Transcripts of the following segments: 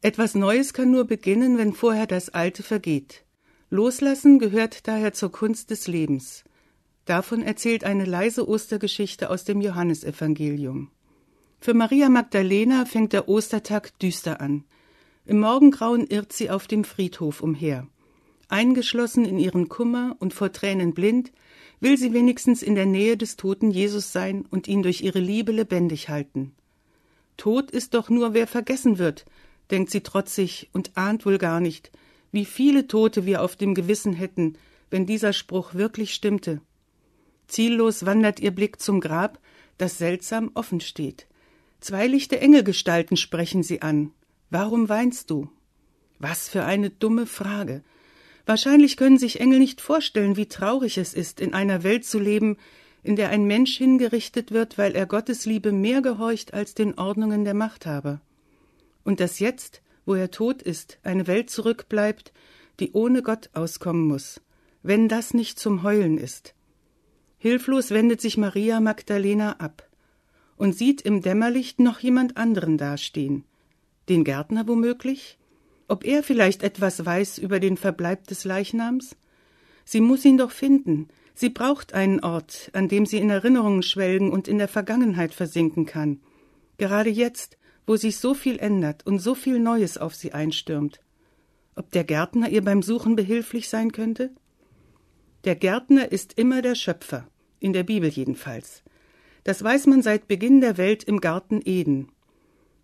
Etwas Neues kann nur beginnen, wenn vorher das Alte vergeht. Loslassen gehört daher zur Kunst des Lebens. Davon erzählt eine leise Ostergeschichte aus dem Johannesevangelium. Für Maria Magdalena fängt der Ostertag düster an. Im Morgengrauen irrt sie auf dem Friedhof umher. Eingeschlossen in ihren Kummer und vor Tränen blind, will sie wenigstens in der Nähe des toten Jesus sein und ihn durch ihre Liebe lebendig halten. Tod ist doch nur, wer vergessen wird, denkt sie trotzig und ahnt wohl gar nicht, wie viele Tote wir auf dem Gewissen hätten, wenn dieser Spruch wirklich stimmte. Ziellos wandert ihr Blick zum Grab, das seltsam offen steht. Zwei lichte Engelgestalten sprechen sie an. Warum weinst du? Was für eine dumme Frage. Wahrscheinlich können sich Engel nicht vorstellen, wie traurig es ist, in einer Welt zu leben, in der ein Mensch hingerichtet wird, weil er Gottes Liebe mehr gehorcht als den Ordnungen der Machthaber und dass jetzt, wo er tot ist, eine Welt zurückbleibt, die ohne Gott auskommen muss, wenn das nicht zum Heulen ist. Hilflos wendet sich Maria Magdalena ab und sieht im Dämmerlicht noch jemand anderen dastehen, den Gärtner womöglich? Ob er vielleicht etwas weiß über den Verbleib des Leichnams? Sie muss ihn doch finden, sie braucht einen Ort, an dem sie in Erinnerungen schwelgen und in der Vergangenheit versinken kann. Gerade jetzt, wo sich so viel ändert und so viel Neues auf sie einstürmt. Ob der Gärtner ihr beim Suchen behilflich sein könnte? Der Gärtner ist immer der Schöpfer, in der Bibel jedenfalls. Das weiß man seit Beginn der Welt im Garten Eden.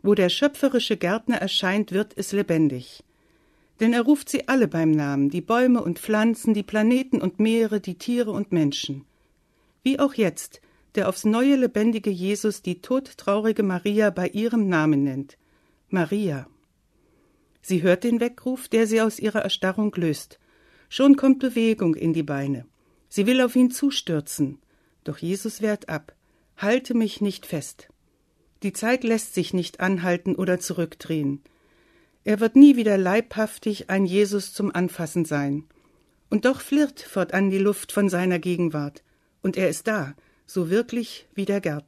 Wo der schöpferische Gärtner erscheint, wird es lebendig. Denn er ruft sie alle beim Namen, die Bäume und Pflanzen, die Planeten und Meere, die Tiere und Menschen. Wie auch jetzt, der aufs neue lebendige Jesus die todtraurige Maria bei ihrem Namen nennt. Maria. Sie hört den Weckruf, der sie aus ihrer Erstarrung löst. Schon kommt Bewegung in die Beine. Sie will auf ihn zustürzen. Doch Jesus wehrt ab. Halte mich nicht fest. Die Zeit lässt sich nicht anhalten oder zurückdrehen. Er wird nie wieder leibhaftig ein Jesus zum Anfassen sein. Und doch flirrt fortan die Luft von seiner Gegenwart. Und er ist da, so wirklich wie der Gärtner.